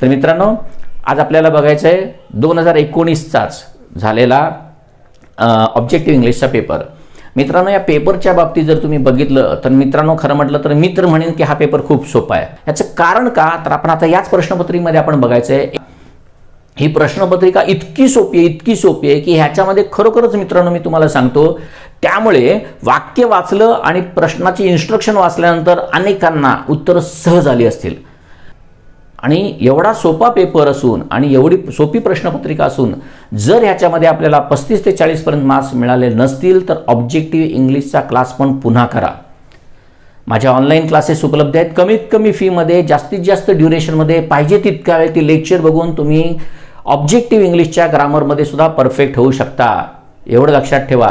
तर मित्रांनो आज आपल्याला बघायचं आहे दोन हजार एकोणीसचाच झालेला ऑब्जेक्टिव्ह इंग्लिशचा पेपर मित्रांनो या पेपरच्या बाबतीत जर तुम्ही बघितलं तर मित्रांनो खरं म्हटलं तर मित्र म्हणेन की हा पेपर खूप सोपा आहे याचं कारण का तर आपण आता याच प्रश्नपत्रिकेमध्ये आपण बघायचं आहे ही प्रश्नपत्रिका इतकी सोपी आहे इतकी सोपी आहे की ह्याच्यामध्ये खरोखरच मित्रांनो मी तुम्हाला सांगतो त्यामुळे वाक्य वाचलं आणि प्रश्नाची इन्स्ट्रक्शन वाचल्यानंतर अनेकांना उत्तरं सहज आली असतील आणि एवढा सोपा पेपर असून आणि एवढी सोपी प्रश्नपत्रिका असून जर ह्याच्यामध्ये आपल्याला पस्तीस ते चाळीसपर्यंत मार्क्स मिळाले नसतील तर ऑब्जेक्टिव्ह इंग्लिशचा क्लास पण पुन्हा करा माझ्या ऑनलाईन क्लासेस उपलब्ध आहेत कमीत कमी फीमध्ये जास्तीत जास्त ड्युरेशनमध्ये पाहिजे तितक्या वेळ ती लेक्चर बघून तुम्ही ऑब्जेक्टिव्ह इंग्लिशच्या ग्रामरमध्ये सुद्धा परफेक्ट होऊ शकता एवढं लक्षात ठेवा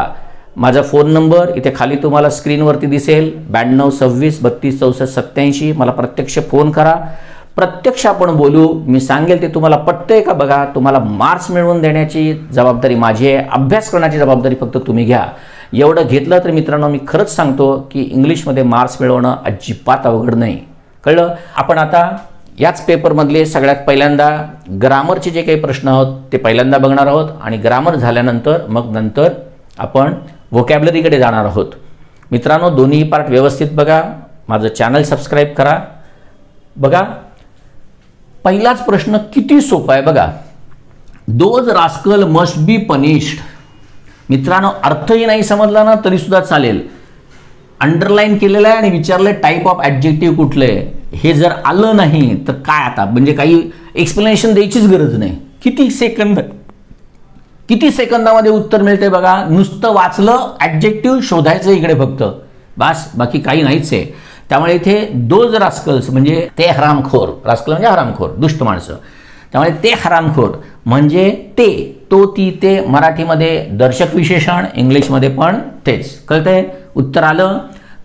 माझा फोन नंबर इथे खाली तुम्हाला स्क्रीनवरती दिसेल ब्याण्णव सव्वीस बत्तीस चौसष्ट सत्त्याऐंशी मला प्रत्यक्ष फोन करा प्रत्यक्ष आपण बोलू मी सांगेल ते तुम्हाला आहे का बघा तुम्हाला मार्क्स मिळवून देण्याची जबाबदारी माझी आहे अभ्यास करण्याची जबाबदारी फक्त तुम्ही घ्या एवढं घेतलं तर मित्रांनो मी खरंच सांगतो की इंग्लिशमध्ये मार्क्स मिळवणं अजिबात अवघड नाही कळलं आपण आता याच पेपरमधले सगळ्यात पहिल्यांदा ग्रामरचे जे काही प्रश्न आहोत ते पहिल्यांदा बघणार आहोत आणि ग्रामर झाल्यानंतर मग नंतर आपण व्होकॅबलरीकडे जाणार आहोत मित्रांनो दोन्ही पार्ट व्यवस्थित बघा माझं चॅनल सबस्क्राईब करा बघा पहिलाच प्रश्न किती सोपा आहे बघा those rascal must be punished मित्रांनो अर्थही नाही समजला ना तरी सुद्धा चालेल अंडरलाईन केलेलं आहे आणि विचारलंय टाईप ऑफ ॲडजेक्टिव्ह कुठलं आहे हे जर आलं नाही तर काय आता म्हणजे काही एक्सप्लेनेशन द्यायचीच गरज नाही किती सेकंद किती सेकंदामध्ये उत्तर मिळते बघा नुसतं वाचलं ॲडजेक्टिव्ह शोधायचं इकडे फक्त बास बाकी काही नाहीच आहे त्यामुळे इथे दोज रास्कल्स म्हणजे ते हरामखोर रास्कल म्हणजे हरामखोर दुष्ट माणसं त्यामुळे ते हरामखोर म्हणजे ते तो ती ते मराठीमध्ये दर्शक विशेषण इंग्लिशमध्ये पण तेच कळतंय उत्तर आलं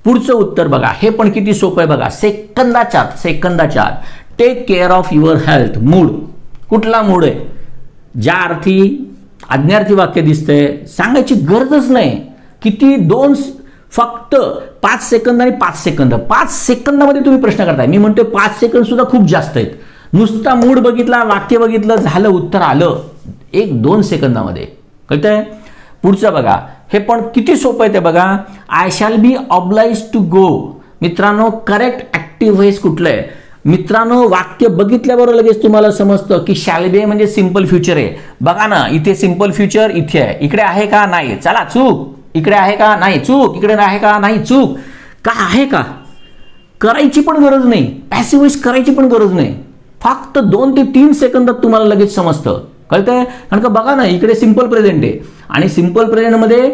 पुढचं उत्तर बघा हे पण किती सोपं आहे बघा सेकंदाच्या आत सेकंदाच्या take care of your health mood कुठला मूड आहे ज्या अर्थी आज्ञार्थी वाक्य दिसतंय सांगायची गरजच नाही किती दोन फक्त पाच सेकंद आणि पाच सेकंद पाच सेकंदामध्ये तुम्ही प्रश्न करताय मी म्हणतोय पाच सेकंद सुद्धा खूप जास्त आहेत नुसता मूड बघितला वाक्य बघितलं झालं उत्तर आलं एक दोन सेकंदामध्ये कळतंय पुढचं बघा हे पण किती सोपं आहे ते बघा I shall be oblige to go मित्रांनो करेक्ट ऍक्टिव्ह व्हॉइस कुठलं आहे मित्रांनो वाक्य बघितल्याबरोबर लगेच तुम्हाला समजतं की शॅल बी म्हणजे सिम्पल फ्युचर आहे बघा ना इथे सिम्पल फ्युचर इथे आहे इकडे आहे का नाही चला चूक इकडे आहे का नाही चूक इकडे आहे का नाही चूक का आहे का करायची पण गरज नाही पॅसिव्हाइज करायची पण गरज नाही फक्त दोन ते तीन सेकंदात तुम्हाला लगेच समजतं कळतंय कारण का बघा ना इकडे सिम्पल प्रेझेंट आहे आणि सिम्पल प्रेझेंटमध्ये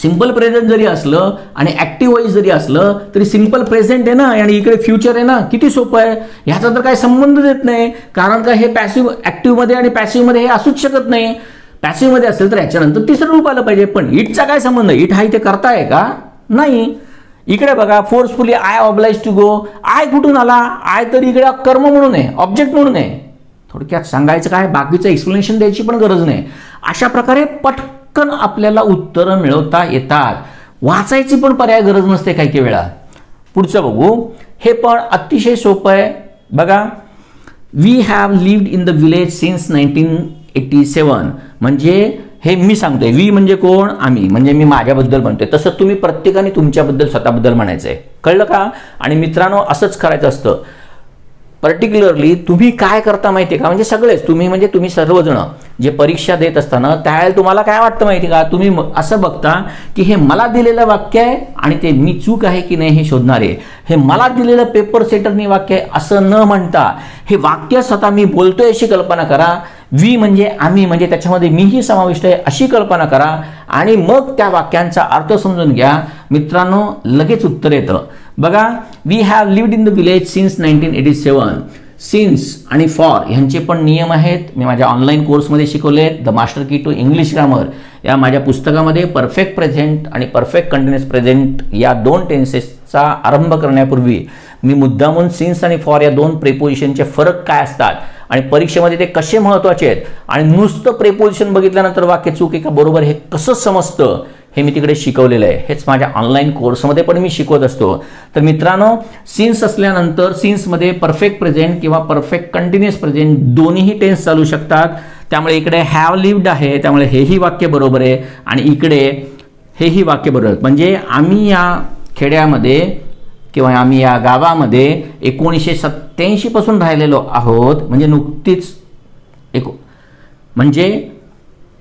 सिम्पल प्रेझेंट जरी असलं आणि ॲक्टिव्ह वाईज जरी असलं तरी सिम्पल प्रेझेंट आहे ना आणि इकडे फ्युचर आहे ना किती सोपं आहे ह्याचा तर काही संबंध देत नाही कारण का हे पॅसिव्ह ॲक्टिव्हमध्ये आणि मध्ये हे असूच शकत नाही पॅसिव्हमध्ये असेल तर याच्यानंतर तिसरं रूप आलं पाहिजे पण इटचा काय संबंध इट हा इथे करताय का नाही इकडे बघा forcefully I oblige to go I कुठून आला आय तर इकडे कर्म म्हणून आहे ऑब्जेक्ट म्हणून आहे थोडक्यात सांगायचं काय बाकीचं एक्सप्लेनेशन द्यायची पण गरज नाही अशा प्रकारे पटकन आपल्याला उत्तरं मिळवता येतात वाचायची पण पर्याय गरज नसते काही काही वेळा पुढचं बघू हे पण अतिशय सोपं आहे बघा we have lived in the village since nineteen eighty seven म्हणजे हे मी सांगतोय वी म्हणजे कोण आम्ही म्हणजे मी माझ्याबद्दल म्हणतोय तसं तुम्ही प्रत्येकाने तुमच्याबद्दल स्वतःबद्दल म्हणायचंय कळलं का आणि मित्रांनो असंच करायचं असतं पर्टिक्युलरली तुम्ही काय करता माहिती आहे का म्हणजे सगळेच तुम्ही म्हणजे तुम्ही सर्वजण जे परीक्षा देत असताना त्यावेळेला तुम्हाला काय वाटतं माहिती का तुम्ही असं बघता की हे मला दिलेलं वाक्य आहे आणि ते मी चूक आहे की नाही हे शोधणारे हे मला दिलेलं पेपर सेटरनी वाक्य आहे असं न म्हणता हे वाक्य स्वतः मी बोलतोय अशी कल्पना करा वी म्हणजे आम्ही म्हणजे त्याच्यामध्ये मीही समाविष्ट आहे अशी कल्पना करा आणि मग त्या वाक्यांचा अर्थ समजून घ्या मित्रांनो लगेच उत्तर येतं बघा we have lived in the village since nineteen eighty seven since आणि फॉर ह्यांचे पण नियम आहेत मी माझ्या ऑनलाईन कोर्समध्ये शिकवले आहेत the master key to English grammar या माझ्या पुस्तकामध्ये परफेक्ट प्रेझेंट आणि परफेक्ट कंटिन्युअस प्रेझेंट या दोन टेन्सेसचा आरंभ करण्यापूर्वी मी मुद्दामून सिन्स आणि फॉर या दोन प्रिपोजिशनचे फरक काय असतात आणि परीक्षेमध्ये ते कसे महत्त्वाचे आहेत आणि नुसतं प्रेपोजिशन बघितल्यानंतर वाक्य चूक एका बरोबर हे कसं समजतं हे मी तिकडे शिकवलेलं आहे हेच माझ्या ऑनलाईन कोर्समध्ये पण मी शिकवत असतो तर मित्रांनो सीन्स असल्यानंतर सीन्समध्ये परफेक्ट प्रेझेंट किंवा परफेक्ट कंटिन्युअस प्रेझेंट दोन्हीही टेन्स चालू शकतात त्यामुळे इकडे हॅव लिव्ड आहे त्यामुळे हेही वाक्य बरोबर आहे आणि इकडे हेही वाक्य बरोबर म्हणजे आम्ही या खेड्यामध्ये किंवा आम्ही या गावामध्ये एकोणीसशे पासून राहिलेलो आहोत म्हणजे नुकतीच एको म्हणजे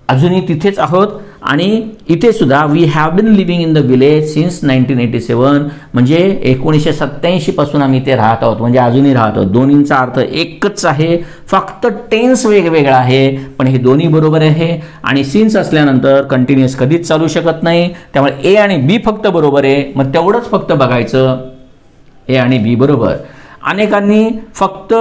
अजूनही तिथेच आहोत आणि इथे सुद्धा we have been living in the village since nineteen eighty seven म्हणजे एकोणीसशे पासून आम्ही इथे राहत आहोत म्हणजे अजूनही राहत आहोत दोन्हींचा अर्थ एकच आहे फक्त टेन्स वेगवेगळा आहे पण हे दोन्ही बरोबर आहे आणि सिन्स असल्यानंतर कंटिन्युअस कधीच चालू शकत नाही त्यामुळे ए आणि बी फक्त बरोबर आहे मग तेवढंच फक्त बघायचं ए आणि बी बरोबर अनेकांनी फक्त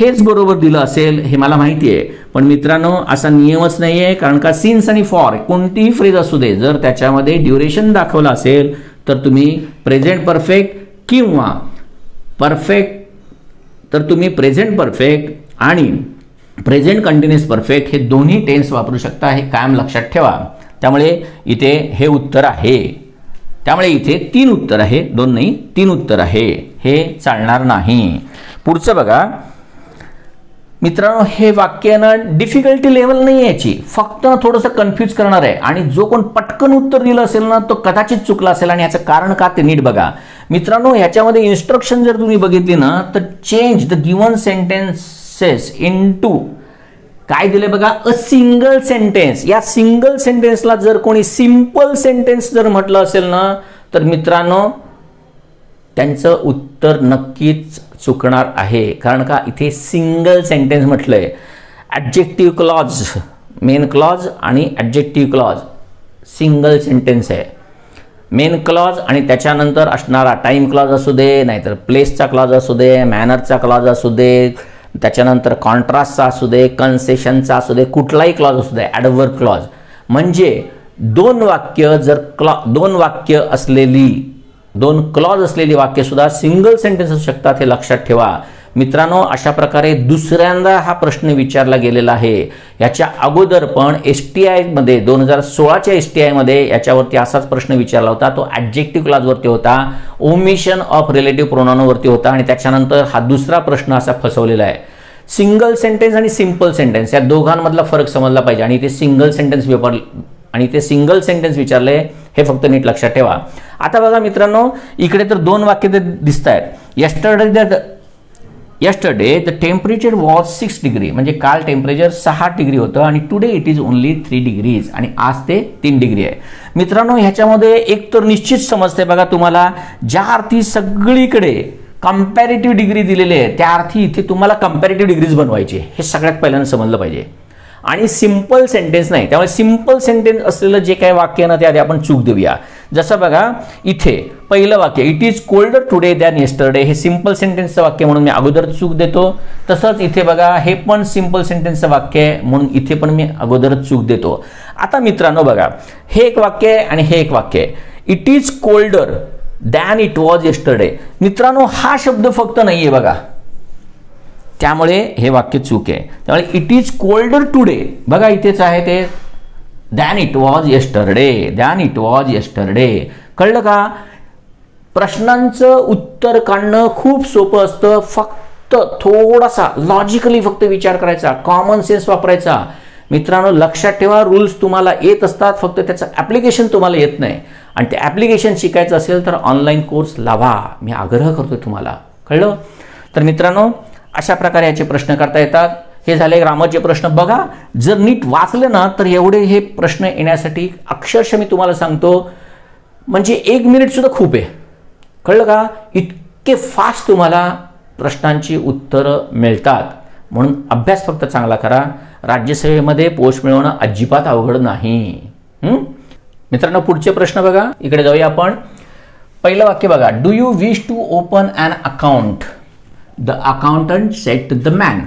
हेच बरोबर दिलं असेल हे मला माहिती आहे पण मित्रांनो असा नियमच नाही आहे कारण का सिन्स आणि फॉर कोणतीही फ्रेज असू दे जर त्याच्यामध्ये ड्युरेशन दाखवलं असेल तर तुम्ही प्रेझेंट परफेक्ट किंवा परफेक्ट तर तुम्ही प्रेझेंट परफेक्ट आणि प्रेझेंट कंटिन्युअस परफेक्ट हे दोन्ही टेन्स वापरू शकता हे कायम लक्षात ठेवा त्यामुळे इथे हे उत्तर आहे त्यामुळे इथे तीन उत्तर आहे दोन नाही तीन उत्तर आहे हे चालणार नाही पुढचं बघा मित्रांनो हे वाक्य ना डिफिकल्टी लेवल नाही याची फक्त ना थोडंसं कन्फ्यूज करणार आहे आणि जो कोण पटकन उत्तर दिलं असेल ना तो कदाचित चुकला असेल आणि याचं कारण का ते नीट बघा मित्रांनो ह्याच्यामध्ये इन्स्ट्रक्शन जर तुम्ही बघितली ना तर change the given sentences into काय दिले बघा अ सिंगल सेंटेन्स या सिंगल सेंटेन्सला जर कोणी सिंपल सेंटेन्स जर म्हटलं असेल ना तर मित्रांनो त्यांचं उत्तर नक्कीच चुकणार आहे कारण का इथे सिंगल सेंटेन्स म्हटलंय आहे ॲडजेक्टिव्ह क्लॉज मेन क्लॉज आणि ॲडजेक्टिव्ह क्लॉज सिंगल सेंटेन्स आहे मेन क्लॉज आणि त्याच्यानंतर असणारा टाईम क्लॉज असू दे नाहीतर प्लेसचा क्लॉज असू दे मॅनरचा क्लॉज असू दे त्याच्यानंतर कॉन्ट्रास्टचा असू दे कन्सेशनचा असू दे कुठलाही क्लॉज असू दे ॲडवर क्लॉज म्हणजे दोन वाक्य जर क्लॉ दोन वाक्य असलेली दोन क्लॉज असलेली वाक्यसुद्धा सिंगल सेंटेन्स असू शकतात हे लक्षात ठेवा मित्रांनो अशा प्रकारे दुसऱ्यांदा हा प्रश्न विचारला गेलेला आहे याच्या अगोदर पण एस टी आयमध्ये दोन हजार सोळाच्या एस टी आयमध्ये याच्यावरती असाच प्रश्न विचारला होता तो ॲब्जेक्टिव्ह क्लाजवरती होता ओमिशन ऑफ रिलेटिव्ह प्रोनानोवरती होता आणि त्याच्यानंतर हा दुसरा प्रश्न असा फसवलेला आहे सिंगल सेंटेन्स आणि सिम्पल सेंटेन्स या दोघांमधला फरक समजला पाहिजे आणि ते सिंगल सेंटेन्स पेपर आणि ते सिंगल सेंटेन्स विचारले हे फक्त नीट लक्षात ठेवा आता बघा मित्रांनो इकडे तर दोन वाक्य ते दिसत आहेत yesterday the yesterday the temperature was six degree म्हणजे काल टेम्परेचर सहा डिग्री होतं आणि today it is only three degrees आणि आज ते तीन डिग्री आहे मित्रांनो ह्याच्यामध्ये एक तर निश्चित समजते बघा तुम्हाला ज्या अर्थी सगळीकडे कम्पॅरेटिव्ह डिग्री दिलेली आहे त्या अर्थी इथे तुम्हाला कम्पॅरेटिव्ह डिग्रीज बनवायची हे सगळ्यात पहिल्यांदा समजलं पाहिजे आणि सिम्पल सेंटेन्स नाही त्यामुळे सिम्पल सेंटेन्स असलेलं जे काही वाक्य ना आधी आपण चूक देऊया जसं बघा इथे पहिलं वाक्य it is colder today than yesterday हे सिम्पल सेंटेन्सचं वाक्य म्हणून मी अगोदर चूक देतो तसंच इथे बघा हे पण सिम्पल सेंटेन्सचं वाक्य आहे म्हणून इथे पण मी अगोदर चूक देतो आता मित्रांनो बघा हे एक वाक्य आहे आणि हे एक वाक्य आहे it is colder than it was yesterday मित्रांनो हा शब्द फक्त नाही आहे बघा त्यामुळे हे वाक्य चूक आहे त्यामुळे इट इज कोल्डर टुडे बघा इथेच आहे ते than it was yesterday than it was yesterday कळलं का प्रश्नांचं उत्तर काढणं खूप सोपं असतं फक्त थोडासा लॉजिकली फक्त विचार करायचा कॉमन सेन्स वापरायचा मित्रांनो लक्षात ठेवा रूल्स तुम्हाला येत असतात फक्त त्याचं ॲप्लिकेशन तुम्हाला येत नाही आणि ते ॲप्लिकेशन शिकायचं असेल तर ऑनलाईन कोर्स लावा मी आग्रह करतो तुम्हाला कळलं तर मित्रांनो अशा प्रकारे याचे प्रश्न करता येतात हे झाले ग्रामरचे प्रश्न बघा जर नीट वाचले ना तर एवढे हे प्रश्न येण्यासाठी अक्षरशः मी तुम्हाला सांगतो म्हणजे एक मिनिटसुद्धा खूप आहे कळलं का इतके फास्ट तुम्हाला प्रश्नांची उत्तरं मिळतात म्हणून अभ्यास फक्त चांगला करा राज्यसभेमध्ये पोस्ट मिळवणं अजिबात अवघड नाही मित्रांनो पुढचे प्रश्न बघा इकडे जाऊया आपण पहिलं वाक्य बघा do you wish to open an account the accountant said the man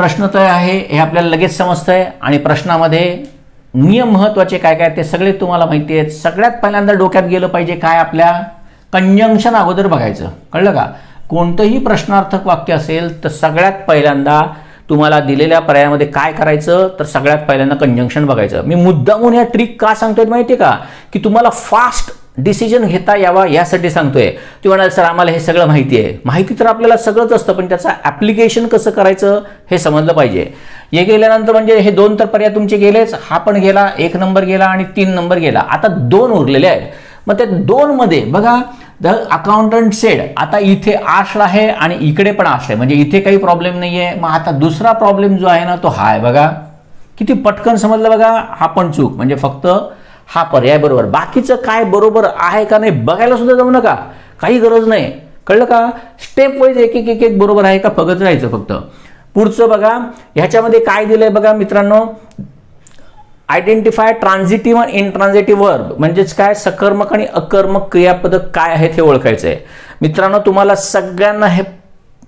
प्रश्न तय आहे हे आपल्याला लगेच समजतं आहे आणि प्रश्नामध्ये नियम महत्त्वाचे काय काय ते सगळे तुम्हाला माहिती आहेत सगळ्यात पहिल्यांदा डोक्यात गेलं पाहिजे काय आपल्या कंजंक्शन अगोदर बघायचं कळलं का कोणतंही प्रश्नार्थक वाक्य असेल तर सगळ्यात पहिल्यांदा तुम्हाला दिलेल्या पर्यायामध्ये काय करायचं तर सगळ्यात पहिल्यांदा कंजंक्शन बघायचं मी मुद्दामून ह्या ट्रिक का सांगतोय माहिती आहे का की तुम्हाला फास्ट डिसिजन घेता यावा यासाठी सांगतोय ती म्हणाल सर आम्हाला हे सगळं माहिती आहे माहिती तर आपल्याला सगळंच असतं पण त्याचं ऍप्लिकेशन कसं करायचं हे समजलं पाहिजे हे गेल्यानंतर म्हणजे हे दोन तर पर्याय तुमचे गेलेच हा पण गेला एक नंबर गेला आणि तीन नंबर गेला आता दोन उरलेले आहेत मग त्या दोनमध्ये बघा द अकाउंटंट सेड आता इथे आश आहे आणि इकडे पण आश आहे म्हणजे इथे काही प्रॉब्लेम नाही आहे मग आता दुसरा प्रॉब्लेम जो आहे ना तो हा आहे बघा किती पटकन समजलं बघा हा पण चूक म्हणजे फक्त हा पर्याय बरोबर बाकीचं काय बरोबर आहे का नाही बघायला सुद्धा जाऊ नका काही गरज नाही कळलं का स्टेप वाईज एक एक एक एक बरोबर आहे का बघत राहायचं फक्त पुढचं बघा ह्याच्यामध्ये काय दिलंय बघा मित्रांनो identify transitive in intransitive verb म्हणजेच काय सकर्मक आणि अकर्मक क्रियापदक काय आहेत हे ओळखायचं आहे मित्रांनो तुम्हाला सगळ्यांना हे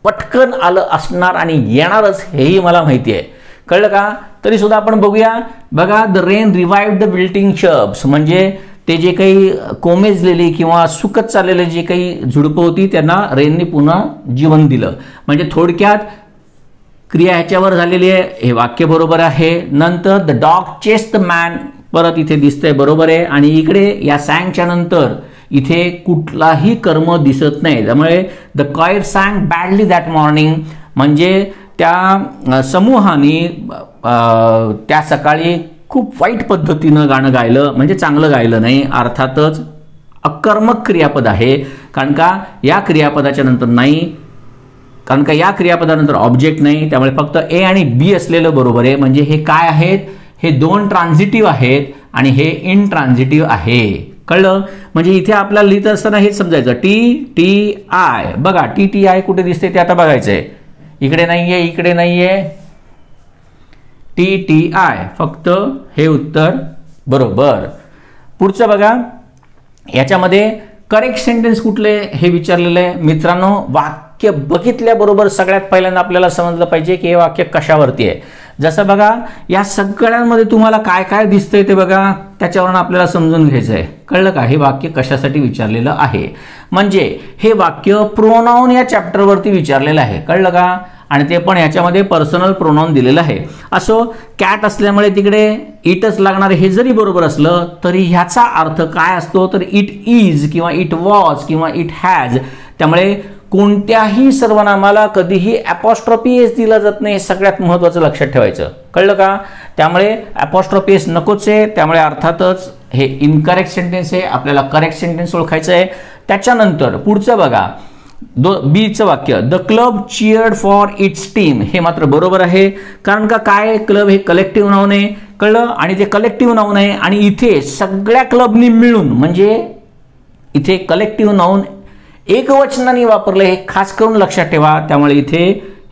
पटकन आलं असणार आणि येणारच हेही मला माहिती आहे कळलं का तरी सुद्धा आपण बघूया बघा the rain revive the building शब्स म्हणजे ते जे काही कोमेजलेली किंवा सुकत चाललेले जे काही झुडपं होती त्यांना रेनने पुन्हा जीवन दिलं म्हणजे थोडक्यात क्रिया ह्याच्यावर झालेली आहे हे वाक्य बरोबर आहे नंतर the dog chase the man परत इथे दिसतंय बरोबर आहे आणि इकडे या सँगच्या नंतर इथे कुठलाही कर्म दिसत नाही त्यामुळे the choir sang badly that morning म्हणजे त्या समूहाने त्या सकाळी खूप वाईट पद्धतीनं गाणं गायलं म्हणजे चांगलं गायलं नाही अर्थातच अकर्मक क्रियापद आहे कारण का या क्रियापदाच्या नंतर नाही कारण का या क्रियापदानंतर ऑब्जेक्ट नाही त्यामुळे फक्त ए आणि बी असलेलं बरोबर आहे म्हणजे हे काय आहेत हे दोन ट्रान्झिटिव्ह आहेत आणि हे इनट्रान्झिटिव्ह आहे कळलं म्हणजे इथे आपल्याला लिहित असताना हेच समजायचं टी टी आय बघा टी टी आय कुठे दिसते ते आता बघायचंय इकडे नाही आहे इकडे नाहीये आहे टी टी आय फक्त हे उत्तर बरोबर पुढचं बघा याच्यामध्ये करेक्ट सेंटेन्स कुठले हे विचारलेलं आहे मित्रांनो वाक्य बघितल्याबरोबर सगळ्यात पहिल्यांदा आपल्याला समजलं पाहिजे की हे वाक्य कशावरती आहे जसं बघा या सगळ्यांमध्ये तुम्हाला काय काय दिसतंय ते बघा त्याच्यावरून आपल्याला समजून घ्यायचंय कळलं का हे वाक्य कशासाठी विचारलेलं आहे म्हणजे हे वाक्य प्रोनाऊन या चॅप्टरवरती विचारलेलं आहे कळलं का आणि ते पण याच्यामध्ये पर्सनल प्रोनाऊन दिलेलं आहे असो कॅट असल्यामुळे तिकडे इटच लागणार हे जरी बरोबर असलं तरी ह्याचा अर्थ काय असतो तर इट इज किंवा इट वॉज किंवा इट हॅज त्यामुळे कोणत्याही सर्वनामाला कधीही ॲपॉस्ट्रॉपी दिला जात नाही हे सगळ्यात महत्त्वाचं लक्षात ठेवायचं कळलं का त्यामुळे ॲपॉस्ट्रॉपी नकोच आहे त्यामुळे अर्थातच हे इनकरेक्ट सेंटेन्स आहे आपल्याला करेक्ट सेंटेन्स ओळखायचं आहे त्याच्यानंतर पुढचं बघा दो बीचं वाक्य the club cheered for its team हे मात्र बरोबर आहे कारण का काय क्लब हे कलेक्टिव्ह नाव नाही कळलं आणि ते कलेक्टिव्ह नाव आहे आणि इथे सगळ्या क्लबनी मिळून म्हणजे इथे कलेक्टिव्ह नाऊन एकवचनाने वापरलं हे खास करून लक्षात ठेवा त्यामुळे इथे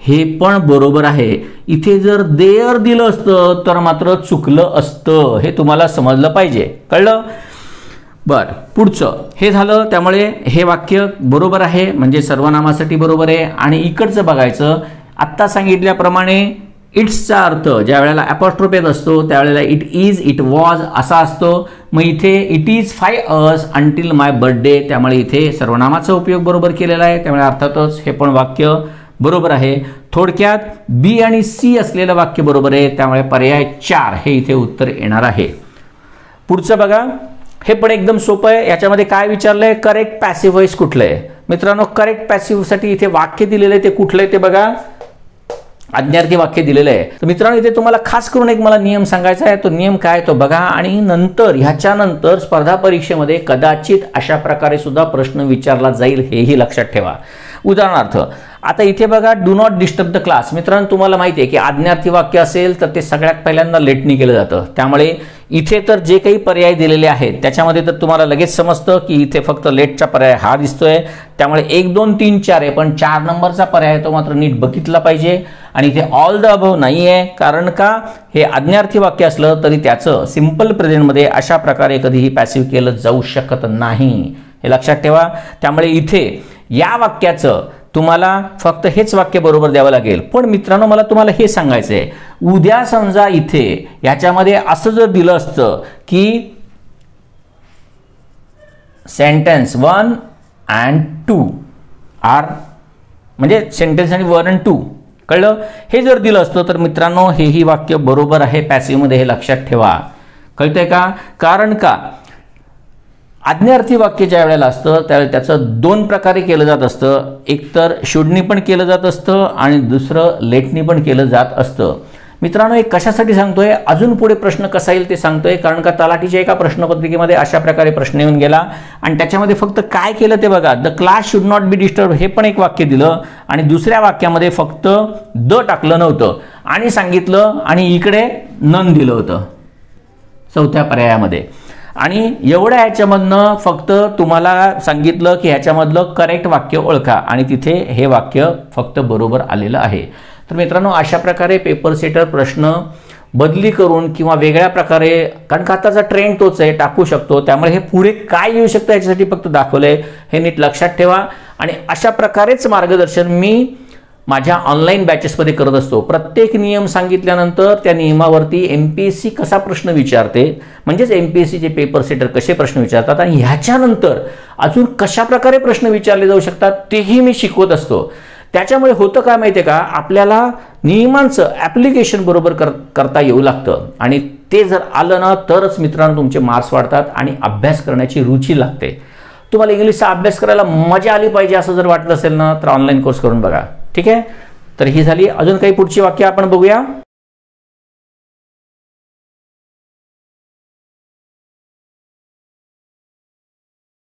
हे पण बरोबर आहे इथे जर देअर दिलं असतं तर मात्र चुकलं असतं हे तुम्हाला समजलं पाहिजे कळलं बरं पुढचं हे झालं त्यामुळे हे वाक्य बरोबर आहे म्हणजे सर्वनामासाठी बरोबर आहे आणि इकडचं बघायचं आत्ता सांगितल्याप्रमाणे इट्सचा अर्थ ज्या वेळेला अपॉस्ट्रोपेत असतो त्यावेळेला इट इज इट वॉज असा असतो मग इथे it is five us until my birthday त्यामुळे इथे सर्वनामाचा उपयोग बरोबर केलेला आहे त्यामुळे अर्थातच हे पण वाक्य बरोबर आहे थोडक्यात बी आणि सी असलेलं वाक्य बरोबर आहे त्यामुळे पर्याय चार हे इथे उत्तर येणार आहे पुढचं बघा हे पण एकदम सोपं आहे याच्यामध्ये काय विचारलंय करेक्ट पॅसिव्ह कुठलं आहे मित्रांनो करेक्ट पॅसिव्हसाठी इथे वाक्य दिलेलं आहे ते कुठलं आहे ते बघा आज्ञार्थी वाक्य दिलेलं आहे तर मित्रांनो इथे तुम्हाला खास करून एक मला नियम सांगायचा आहे तो नियम काय तो बघा आणि नंतर ह्याच्यानंतर स्पर्धा परीक्षेमध्ये कदाचित अशा प्रकारे सुद्धा प्रश्न विचारला जाईल हेही लक्षात ठेवा उदाहरणार्थ आता इथे बघा do not disturb the class मित्रांनो तुम्हाला माहिती आहे की आज्ञार्थी वाक्य असेल तर ते सगळ्यात पहिल्यांदा लेटनी केलं जातं त्यामुळे इथे तर जे काही पर्याय दिलेले आहेत त्याच्यामध्ये तर तुम्हाला लगेच समजतं की इथे फक्त लेटचा पर्याय हा दिसतोय त्यामुळे एक दोन तीन चार आहे पण चार नंबरचा पर्याय तो मात्र नीट बघितला पाहिजे आणि इथे ऑल द अभव नाही आहे कारण का हे आज्ञार्थी वाक्य असलं तरी त्याचं सिम्पल प्रेझेंटमध्ये अशा प्रकारे कधीही पॅसिव्ह केलं जाऊ शकत नाही हे लक्षात ठेवा त्यामुळे इथे या वाक्याचं तुम्हाला फक्त हेच वाक्य बरोबर द्यावं लागेल पण मित्रांनो मला तुम्हाला हे सांगायचं आहे उद्या समजा इथे याच्यामध्ये असं जर दिलं असतं की sentence one and two are म्हणजे सेंटेन्स आणि वन अँड टू कळलं हे जर दिलं असतं तर मित्रांनो हेही वाक्य बरोबर आहे पॅसिवमध्ये हे लक्षात ठेवा कळतंय का कारण का आज्ञार्थी वाक्य ज्या वेळेला असतं त्यावेळेला त्याचं दोन प्रकारे केलं जात असतं एकतर शूडणी पण केलं जात असतं आणि दुसरं लेटणी पण केलं जात असतं मित्रांनो एक कशासाठी सांगतोय अजून पुढे प्रश्न कसा येईल ते सांगतोय कारण का तलाठीच्या एका प्रश्नपत्रिकेमध्ये अशा प्रकारे प्रश्न येऊन गेला आणि त्याच्यामध्ये फक्त काय केलं ते बघा the class should not be disturb हे पण एक वाक्य दिलं आणि दुसऱ्या वाक्यामध्ये फक्त द टाकलं नव्हतं आणि सांगितलं आणि इकडे नन दिलं होतं चौथ्या पर्यायामध्ये आणि एवढ्या ह्याच्यामधनं फक्त तुम्हाला सांगितलं की ह्याच्यामधलं करेक्ट वाक्य ओळखा आणि तिथे हे वाक्य फक्त बरोबर आलेलं आहे तर मित्रांनो अशा प्रकारे पेपर सेटर प्रश्न बदली करून किंवा वेगळ्या प्रकारे कारण का आताचा ट्रेंड तोच आहे टाकू शकतो त्यामुळे हे पुढे काय येऊ शकतं याच्यासाठी फक्त दाखवलं आहे हे नीट लक्षात ठेवा आणि अशा प्रकारेच मार्गदर्शन मी माझ्या ऑनलाईन बॅचेसमध्ये करत असतो प्रत्येक नियम सांगितल्यानंतर त्या नियमावरती एम पी एस सी कसा प्रश्न विचारते म्हणजेच एम पी एस सीचे पेपर सेटर कसे प्रश्न विचारतात आणि ह्याच्यानंतर अजून कशाप्रकारे प्रश्न विचारले जाऊ शकतात तेही मी शिकवत असतो त्याच्यामुळे होतं काय माहिती आहे का आपल्याला नियमांचं ॲप्लिकेशन बरोबर कर करता येऊ लागतं आणि ते जर आलं ना तरच मित्रांनो तुमचे मार्क्स वाढतात आणि अभ्यास करण्याची रुची लागते तुम्हाला इंग्लिशचा अभ्यास करायला मजा आली पाहिजे असं जर वाटलं असेल ना तर ऑनलाईन कोर्स करून बघा ठीक आहे तर ही झाली अजून काही पुढची वाक्य आपण बघूया